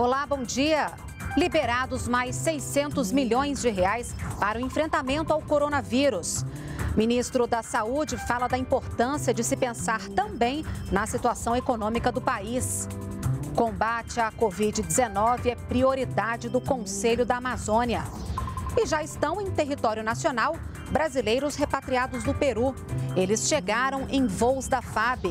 Olá, bom dia. Liberados mais 600 milhões de reais para o enfrentamento ao coronavírus. Ministro da Saúde fala da importância de se pensar também na situação econômica do país. Combate à Covid-19 é prioridade do Conselho da Amazônia. E já estão em território nacional brasileiros repatriados do Peru. Eles chegaram em voos da FAB.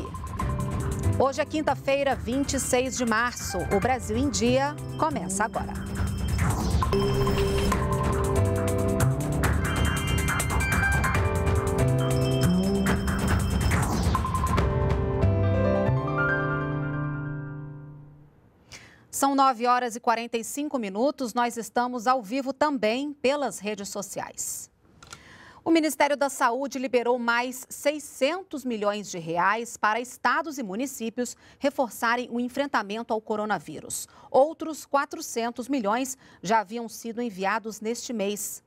Hoje é quinta-feira, 26 de março. O Brasil em Dia começa agora. São 9 horas e 45 minutos. Nós estamos ao vivo também pelas redes sociais. O Ministério da Saúde liberou mais 600 milhões de reais para estados e municípios reforçarem o enfrentamento ao coronavírus. Outros 400 milhões já haviam sido enviados neste mês.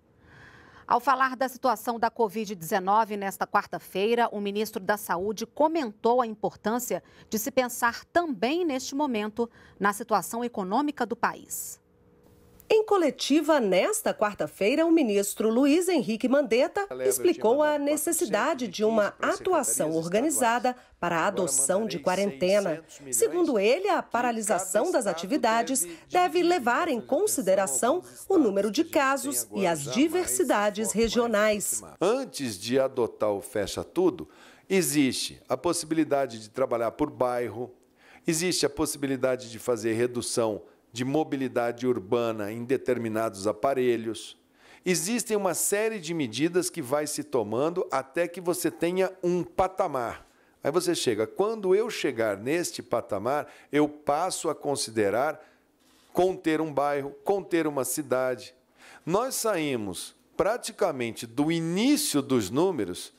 Ao falar da situação da Covid-19 nesta quarta-feira, o ministro da Saúde comentou a importância de se pensar também neste momento na situação econômica do país. Em coletiva nesta quarta-feira, o ministro Luiz Henrique Mandetta explicou a necessidade de uma atuação organizada para a adoção de quarentena. Segundo ele, a paralisação das atividades deve levar em consideração o número de casos e as diversidades regionais. Antes de adotar o fecha tudo, existe a possibilidade de trabalhar por bairro, existe a possibilidade de fazer redução de mobilidade urbana em determinados aparelhos. Existem uma série de medidas que vai se tomando até que você tenha um patamar. Aí você chega, quando eu chegar neste patamar, eu passo a considerar conter um bairro, conter uma cidade. Nós saímos praticamente do início dos números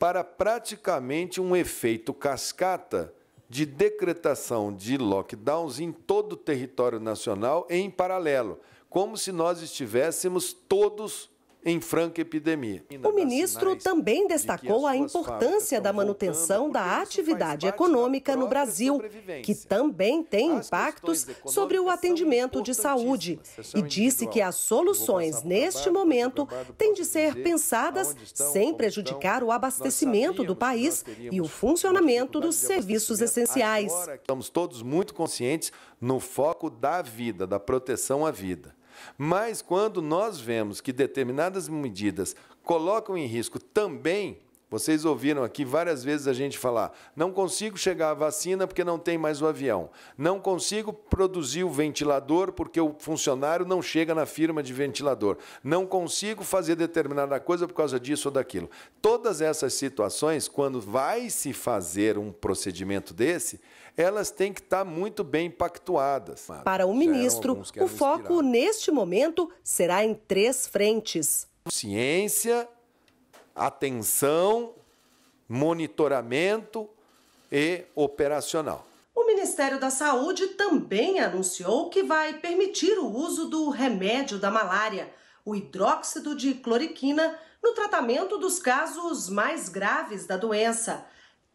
para praticamente um efeito cascata de decretação de lockdowns em todo o território nacional em paralelo, como se nós estivéssemos todos em franca epidemia. O ministro também destacou a importância da manutenção da atividade econômica no Brasil, que também tem impactos sobre o atendimento de saúde, e disse que as soluções neste momento têm de ser pensadas sem prejudicar o abastecimento do país e o funcionamento dos serviços essenciais. Estamos todos muito conscientes no foco da vida, da proteção à vida. Mas quando nós vemos que determinadas medidas colocam em risco também vocês ouviram aqui várias vezes a gente falar: não consigo chegar à vacina porque não tem mais o avião, não consigo produzir o ventilador porque o funcionário não chega na firma de ventilador, não consigo fazer determinada coisa por causa disso ou daquilo. Todas essas situações, quando vai se fazer um procedimento desse, elas têm que estar muito bem pactuadas. Para o ministro, o foco inspirar. neste momento será em três frentes: ciência, atenção, monitoramento e operacional. O Ministério da Saúde também anunciou que vai permitir o uso do remédio da malária, o hidróxido de cloriquina, no tratamento dos casos mais graves da doença.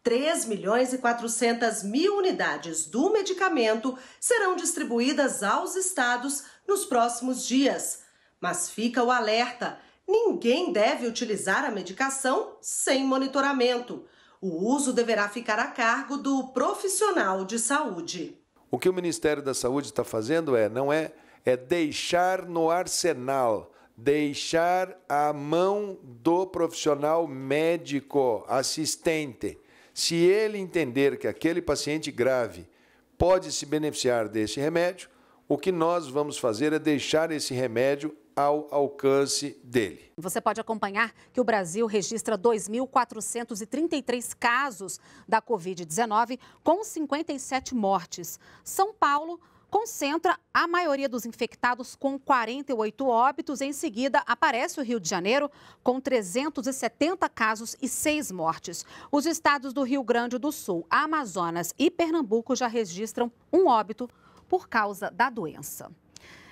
3 milhões e 400 mil unidades do medicamento serão distribuídas aos estados nos próximos dias. Mas fica o alerta: ninguém deve utilizar a medicação sem monitoramento. O uso deverá ficar a cargo do profissional de saúde. O que o Ministério da Saúde está fazendo é, não é, é deixar no arsenal, deixar à mão do profissional médico assistente. Se ele entender que aquele paciente grave pode se beneficiar desse remédio, o que nós vamos fazer é deixar esse remédio ao alcance dele. Você pode acompanhar que o Brasil registra 2.433 casos da Covid-19, com 57 mortes. São Paulo concentra a maioria dos infectados, com 48 óbitos. Em seguida, aparece o Rio de Janeiro, com 370 casos e 6 mortes. Os estados do Rio Grande do Sul, Amazonas e Pernambuco já registram um óbito por causa da doença.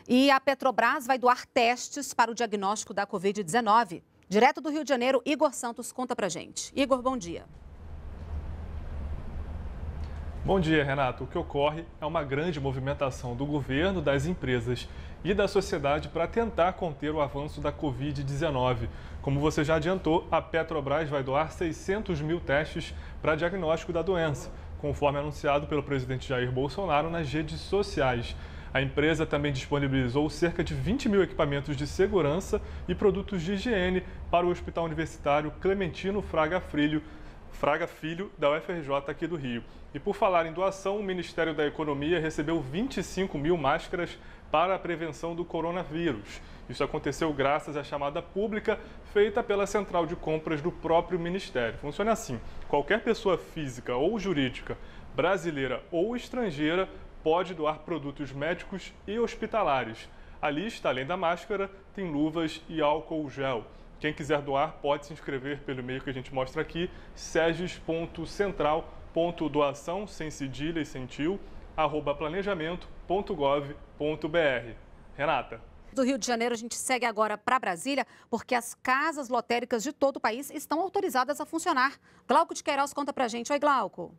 E a Petrobras vai doar testes para o diagnóstico da Covid-19. Direto do Rio de Janeiro, Igor Santos conta pra gente. Igor, bom dia. Bom dia, Renato. O que ocorre é uma grande movimentação do governo, das empresas e da sociedade para tentar conter o avanço da Covid-19. Como você já adiantou, a Petrobras vai doar 600 mil testes para diagnóstico da doença, conforme anunciado pelo presidente Jair Bolsonaro nas redes sociais. A empresa também disponibilizou cerca de 20 mil equipamentos de segurança e produtos de higiene para o Hospital Universitário Clementino Fraga Frilho, Fraga Filho, da UFRJ aqui do Rio. E por falar em doação, o Ministério da Economia recebeu 25 mil máscaras para a prevenção do coronavírus. Isso aconteceu graças à chamada pública feita pela central de compras do próprio Ministério. Funciona assim: qualquer pessoa física ou jurídica, brasileira ou estrangeira, pode doar produtos médicos e hospitalares. A lista, além da máscara, tem luvas e álcool gel. Quem quiser doar pode se inscrever pelo e-mail que a gente mostra aqui, seges.central.doação, sem cedilha e sem tio, arroba planejamento.gov.br. Renata. Do Rio de Janeiro, a gente segue agora para Brasília, porque as casas lotéricas de todo o país estão autorizadas a funcionar. Glauco de Queiroz conta para gente. Oi, Glauco.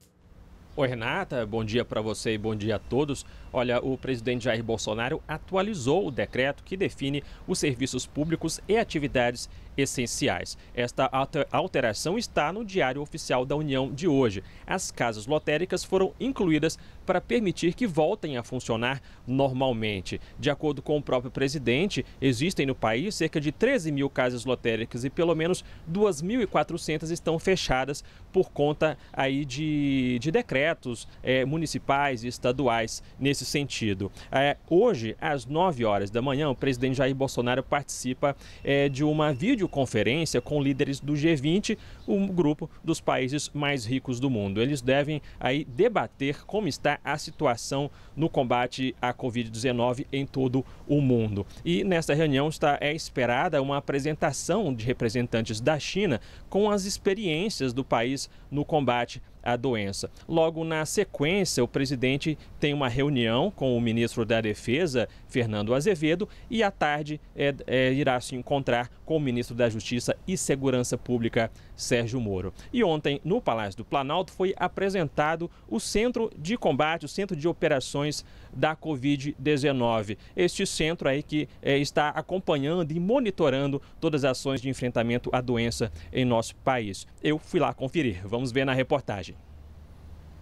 Oi, Renata. Bom dia para você e bom dia a todos. Olha, o presidente Jair Bolsonaro atualizou o decreto que define os serviços públicos e atividades essenciais. Esta alteração está no Diário Oficial da União de hoje. As casas lotéricas foram incluídas para permitir que voltem a funcionar normalmente. De acordo com o próprio presidente, existem no país cerca de 13 mil casas lotéricas e pelo menos 2.400 estão fechadas por conta aí de, de decretos é, municipais e estaduais nesse sentido. É, hoje, às 9 horas da manhã, o presidente Jair Bolsonaro participa é, de uma vídeo videoconferência com líderes do G20, um grupo dos países mais ricos do mundo. Eles devem aí debater como está a situação no combate à Covid-19 em todo o mundo. E nesta reunião está é esperada uma apresentação de representantes da China com as experiências do país no combate a doença. Logo na sequência, o presidente tem uma reunião com o ministro da Defesa, Fernando Azevedo, e à tarde é, é, irá se encontrar com o ministro da Justiça e Segurança Pública, Sérgio Moro. E ontem, no Palácio do Planalto, foi apresentado o Centro de Combate, o Centro de Operações da Covid-19. Este centro aí que é, está acompanhando e monitorando todas as ações de enfrentamento à doença em nosso país. Eu fui lá conferir. Vamos ver na reportagem.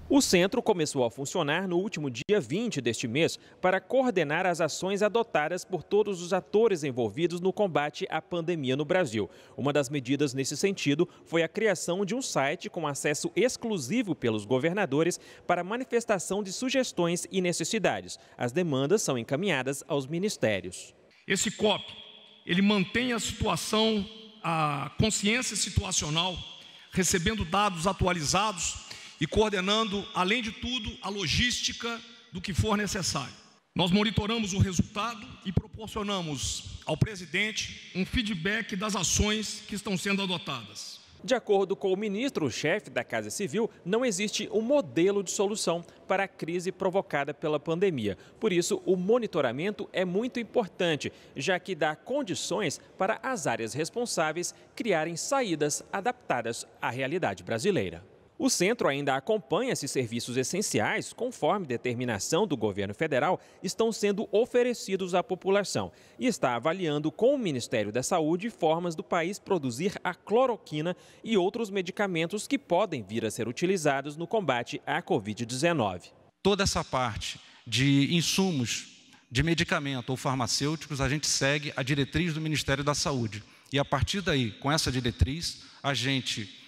O centro começou a funcionar no último dia 20 deste mês para coordenar as ações adotadas por todos os atores envolvidos no combate à pandemia no Brasil. Uma das medidas nesse sentido foi a criação de um site com acesso exclusivo pelos governadores para manifestação de sugestões e necessidades. As demandas são encaminhadas aos ministérios. Esse COP, ele mantém a situação, a consciência situacional, recebendo dados atualizados e coordenando, além de tudo, a logística do que for necessário. Nós monitoramos o resultado e proporcionamos ao presidente um feedback das ações que estão sendo adotadas. De acordo com o ministro, chefe da Casa Civil, não existe um modelo de solução para a crise provocada pela pandemia. Por isso, o monitoramento é muito importante, já que dá condições para as áreas responsáveis criarem saídas adaptadas à realidade brasileira. O centro ainda acompanha se serviços essenciais, conforme determinação do governo federal, estão sendo oferecidos à população e está avaliando com o Ministério da Saúde formas do país produzir a cloroquina e outros medicamentos que podem vir a ser utilizados no combate à Covid-19. Toda essa parte de insumos de medicamento ou farmacêuticos, a gente segue a diretriz do Ministério da Saúde. E a partir daí, com essa diretriz, a gente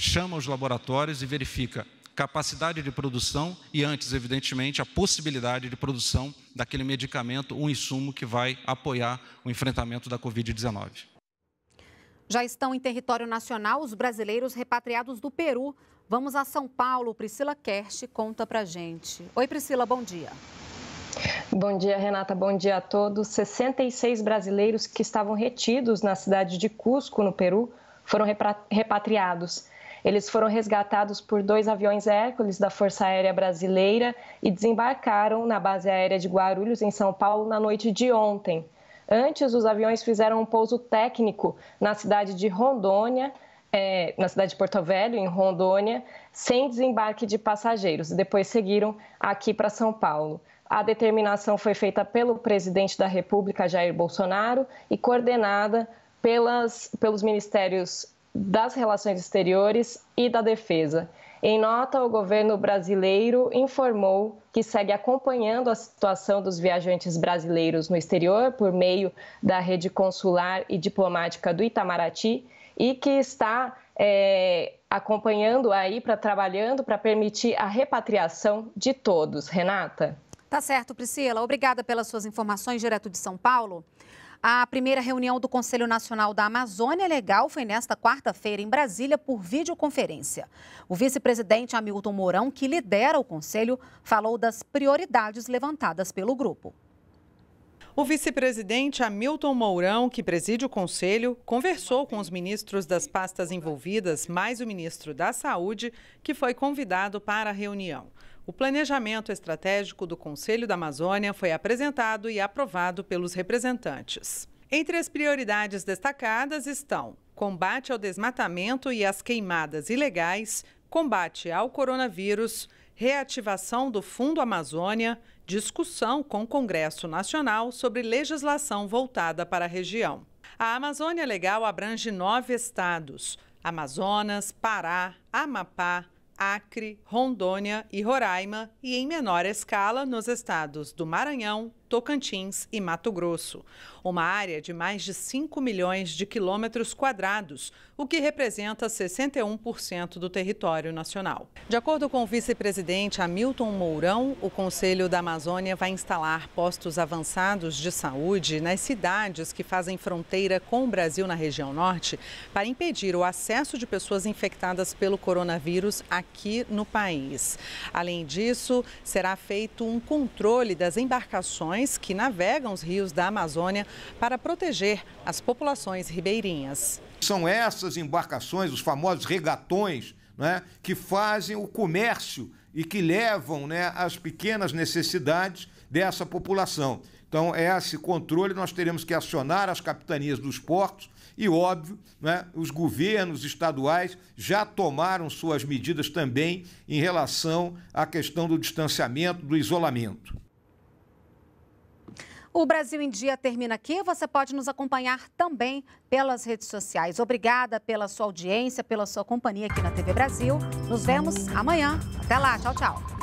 chama os laboratórios e verifica capacidade de produção e, antes, evidentemente, a possibilidade de produção daquele medicamento, um insumo que vai apoiar o enfrentamento da Covid-19. Já estão em território nacional os brasileiros repatriados do Peru. Vamos a São Paulo. Priscila Kersh conta pra gente. Oi, Priscila, bom dia. Bom dia, Renata. Bom dia a todos. 66 brasileiros que estavam retidos na cidade de Cusco, no Peru, foram repatriados. Eles foram resgatados por dois aviões Hércules da Força Aérea Brasileira e desembarcaram na base aérea de Guarulhos, em São Paulo, na noite de ontem. Antes, os aviões fizeram um pouso técnico na cidade de Rondônia, é, na cidade de Porto Velho, em Rondônia, sem desembarque de passageiros. Depois seguiram aqui para São Paulo. A determinação foi feita pelo presidente da República, Jair Bolsonaro, e coordenada pelas, pelos ministérios das Relações Exteriores e da Defesa. Em nota, o governo brasileiro informou que segue acompanhando a situação dos viajantes brasileiros no exterior por meio da rede consular e diplomática do Itamaraty e que está é, acompanhando aí, para trabalhando para permitir a repatriação de todos. Renata? Tá certo, Priscila. Obrigada pelas suas informações direto de São Paulo. A primeira reunião do Conselho Nacional da Amazônia Legal foi nesta quarta-feira em Brasília por videoconferência. O vice-presidente Hamilton Mourão, que lidera o conselho, falou das prioridades levantadas pelo grupo. O vice-presidente Hamilton Mourão, que preside o Conselho, conversou com os ministros das pastas envolvidas, mais o ministro da Saúde, que foi convidado para a reunião. O planejamento estratégico do Conselho da Amazônia foi apresentado e aprovado pelos representantes. Entre as prioridades destacadas estão combate ao desmatamento e às queimadas ilegais, combate ao coronavírus, reativação do Fundo Amazônia, discussão com o Congresso Nacional sobre legislação voltada para a região. A Amazônia Legal abrange nove estados: Amazonas, Pará, Amapá, Acre, Rondônia e Roraima e, em menor escala, nos estados do Maranhão, Tocantins e Mato Grosso. Uma área de mais de 5 milhões de quilômetros quadrados, o que representa 61% do território nacional. De acordo com o vice-presidente Hamilton Mourão, o Conselho da Amazônia vai instalar postos avançados de saúde nas cidades que fazem fronteira com o Brasil na região norte para impedir o acesso de pessoas infectadas pelo coronavírus aqui no país. Além disso, será feito um controle das embarcações que navegam os rios da Amazônia para proteger as populações ribeirinhas. São essas embarcações, os famosos regatões, né, que fazem o comércio e que levam né, as pequenas necessidades dessa população. Então, é esse controle nós teremos que acionar as capitanias dos portos e, óbvio, né, os governos estaduais já tomaram suas medidas também em relação à questão do distanciamento, do isolamento. O Brasil em Dia termina aqui. Você pode nos acompanhar também pelas redes sociais. Obrigada pela sua audiência, pela sua companhia aqui na TV Brasil. Nos vemos amanhã. Até lá. Tchau, tchau.